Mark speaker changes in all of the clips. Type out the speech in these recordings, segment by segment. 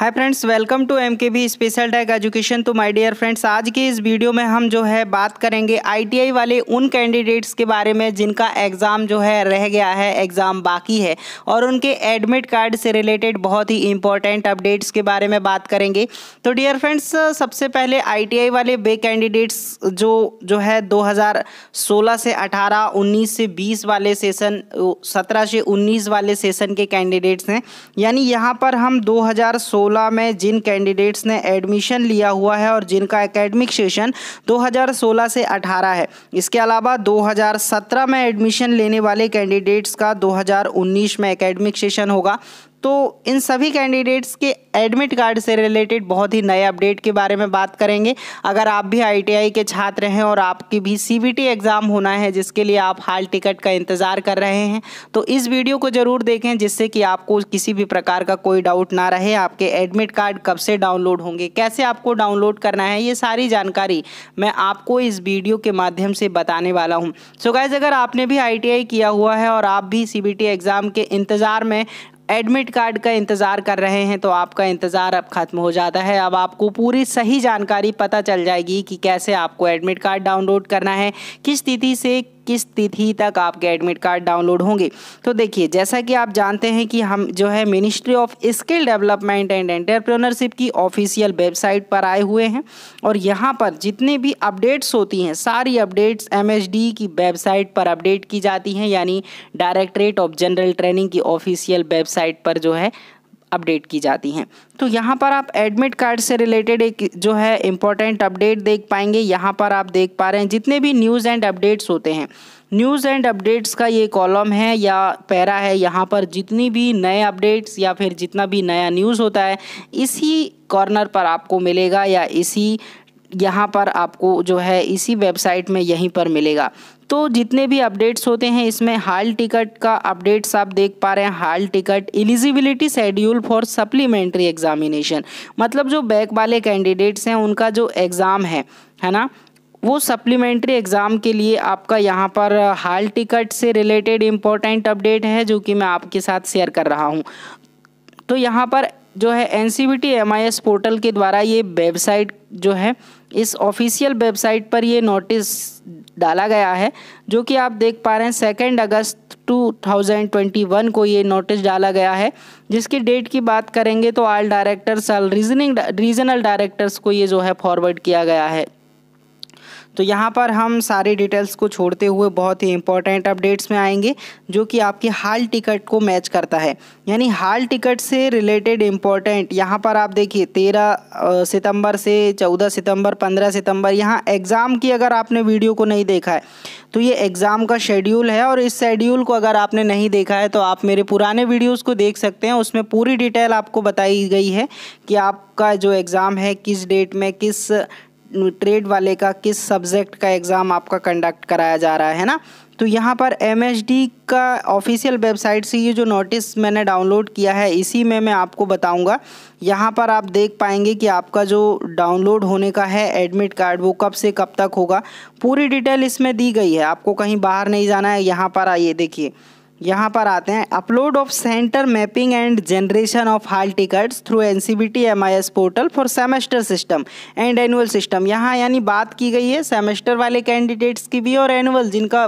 Speaker 1: hi friends welcome to M K B special tag education तो my dear friends आज के इस video में हम जो है बात करेंगे आईटीआई वाले उन कैंडिडेट्स के बारे में जिनका एग्ज़ाम जो है रह गया है एग्ज़ाम बाकी है और उनके एडमिट कार्ड से रिलेटेड बहुत ही इंपॉर्टेंट अपडेट्स के बारे में बात करेंगे तो डियर फ्रेंड्स सबसे पहले आई वाले बे कैंडिडेट्स जो जो है दो से अठारह उन्नीस से बीस वाले सेसन सत्रह से उन्नीस वाले सेसन के कैंडिडेट्स हैं यानी यहाँ पर हम दो 2016 में जिन कैंडिडेट्स ने एडमिशन लिया हुआ है और जिनका एकेडमिक सेशन 2016 से 18 है इसके अलावा 2017 में एडमिशन लेने वाले कैंडिडेट्स का 2019 में एकेडमिक सेशन होगा तो इन सभी कैंडिडेट्स के एडमिट कार्ड से रिलेटेड बहुत ही नए अपडेट के बारे में बात करेंगे अगर आप भी आईटीआई के छात्र हैं और आपकी भी सीबीटी एग्ज़ाम होना है जिसके लिए आप हाल टिकट का इंतज़ार कर रहे हैं तो इस वीडियो को ज़रूर देखें जिससे कि आपको किसी भी प्रकार का कोई डाउट ना रहे आपके एडमिट कार्ड कब से डाउनलोड होंगे कैसे आपको डाउनलोड करना है ये सारी जानकारी मैं आपको इस वीडियो के माध्यम से बताने वाला हूँ सो गैज गाइज अगर आपने भी आई किया हुआ है और आप भी सी एग्ज़ाम के इंतज़ार में एडमिट कार्ड का इंतज़ार कर रहे हैं तो आपका इंतज़ार अब ख़त्म हो जाता है अब आपको पूरी सही जानकारी पता चल जाएगी कि कैसे आपको एडमिट कार्ड डाउनलोड करना है किस तिथि से किस तिथि तक आपके एडमिट कार्ड डाउनलोड होंगे तो देखिए जैसा कि आप जानते हैं कि हम जो है ministry of skill development and entrepreneurship की ऑफिशियल वेबसाइट पर आए हुए हैं और यहाँ पर जितने भी अपडेट्स होती हैं सारी अपडेट्स एम की वेबसाइट पर अपडेट की जाती हैं यानी डायरेक्टरेट ऑफ जनरल ट्रेनिंग की ऑफिशियल वेबसाइट पर जो है अपडेट की जाती हैं तो यहाँ पर आप एडमिट कार्ड से रिलेटेड एक जो है इम्पॉर्टेंट अपडेट देख पाएंगे यहाँ पर आप देख पा रहे हैं जितने भी न्यूज़ एंड अपडेट्स होते हैं न्यूज़ एंड अपडेट्स का ये कॉलम है या पैरा है यहाँ पर जितनी भी नए अपडेट्स या फिर जितना भी नया न्यूज़ होता है इसी कॉर्नर पर आपको मिलेगा या इसी यहाँ पर आपको जो है इसी वेबसाइट में यहीं पर मिलेगा तो जितने भी अपडेट्स होते हैं इसमें हाल टिकट का अपडेट्स आप देख पा रहे हैं hall ticket eligibility schedule for supplementary examination मतलब जो बैक वाले कैंडिडेट्स हैं उनका जो एग्ज़ाम है है ना वो सप्लीमेंट्री एग्ज़ाम के लिए आपका यहाँ पर हाल टिकट से रिलेटेड इम्पोर्टेंट अपडेट है जो कि मैं आपके साथ शेयर कर रहा हूँ तो यहाँ पर जो है एन सी पोर्टल के द्वारा ये वेबसाइट जो है इस ऑफिशियल वेबसाइट पर ये नोटिस डाला गया है जो कि आप देख पा रहे हैं सेकेंड अगस्त 2021 को ये नोटिस डाला गया है जिसकी डेट की बात करेंगे तो all directors all reasoning regional directors को ये जो है फॉरवर्ड किया गया है तो यहाँ पर हम सारे डिटेल्स को छोड़ते हुए बहुत ही इंपॉर्टेंट अपडेट्स में आएंगे जो कि आपके हाल टिकट को मैच करता है यानी हाल टिकट से रिलेटेड इम्पॉर्टेंट यहाँ पर आप देखिए तेरह सितंबर से चौदह सितंबर पंद्रह सितंबर यहाँ एग्ज़ाम की अगर आपने वीडियो को नहीं देखा है तो ये एग्ज़ाम का शेड्यूल है और इस शेड्यूल को अगर आपने नहीं देखा है तो आप मेरे पुराने वीडियोज़ को देख सकते हैं उसमें पूरी डिटेल आपको बताई गई है कि आपका जो एग्ज़ाम है किस डेट में किस ट्रेड वाले का किस सब्जेक्ट का एग्ज़ाम आपका कंडक्ट कराया जा रहा है ना तो यहाँ पर एम का ऑफिशियल वेबसाइट से ये जो नोटिस मैंने डाउनलोड किया है इसी में मैं आपको बताऊँगा यहाँ पर आप देख पाएंगे कि आपका जो डाउनलोड होने का है एडमिट कार्ड वो कब से कब तक होगा पूरी डिटेल इसमें दी गई है आपको कहीं बाहर नहीं जाना है यहाँ पर आइए देखिए यहाँ पर आते हैं upload of centre mapping and generation of hall tickets through N C B T M I S portal for semester system and annual system यहाँ यानी बात की गई है सेमेस्टर वाले कैंडिडेट्स की भी और एनुअल जिनका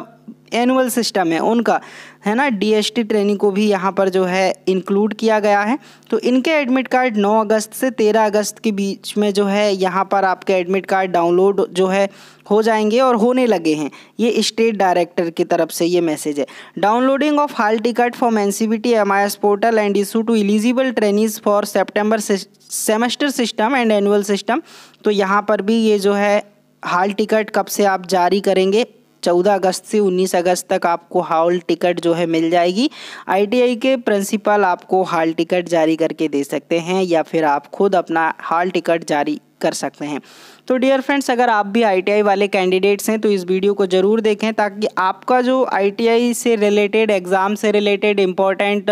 Speaker 1: एनुअल सिस्टम है उनका है ना डीएसटी ट्रेनिंग को भी यहाँ पर जो है इंक्लूड किया गया है तो इनके एडमिट कार्ड 9 अगस्त से 13 अगस्त के बीच में जो है यहाँ पर आपके एडमिट कार्ड डाउनलोड जो है हो जाएंगे और होने लगे हैं ये स्टेट डायरेक्टर की तरफ से ये मैसेज है downloading of hall ticket for N C B T M I S portal and issue to eligible trainees for September semester system and annual system तो यहाँ पर भी ये जो है हाल टिकट कब से आप जारी करेंगे चौदह अगस्त से उन्नीस अगस्त तक आपको हॉल टिकट जो है मिल जाएगी आईटीआई के प्रिंसिपल आपको हॉल टिकट जारी करके दे सकते हैं या फिर आप खुद अपना हॉल टिकट जारी कर सकते हैं तो डियर फ्रेंड्स अगर आप भी आईटीआई वाले कैंडिडेट्स हैं तो इस वीडियो को ज़रूर देखें ताकि आपका जो आईटीआई से रिलेटेड एग्ज़ाम से रिलेटेड इम्पॉर्टेंट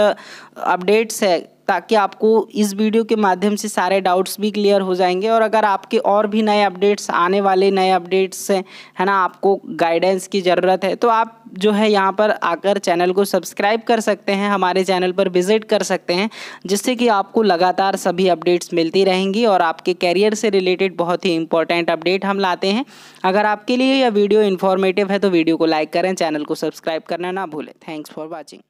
Speaker 1: अपडेट्स है ताकि आपको इस वीडियो के माध्यम से सारे डाउट्स भी क्लियर हो जाएंगे और अगर आपके और भी नए अपडेट्स आने वाले नए अपडेट्स हैं है ना आपको गाइडेंस की ज़रूरत है तो आप जो है यहाँ पर आकर चैनल को सब्सक्राइब कर सकते हैं हमारे चैनल पर विजिट कर सकते हैं जिससे कि आपको लगातार सभी अपडेट्स मिलती रहेंगी और आपके कैरियर से रिलेटेड बहुत ही इंपॉर्टेंट अपडेट हम लाते हैं अगर आपके लिए यह वीडियो इन्फॉर्मेटिव है तो वीडियो को लाइक करें चैनल को सब्सक्राइब करना ना भूलें थैंक्स फॉर वॉचिंग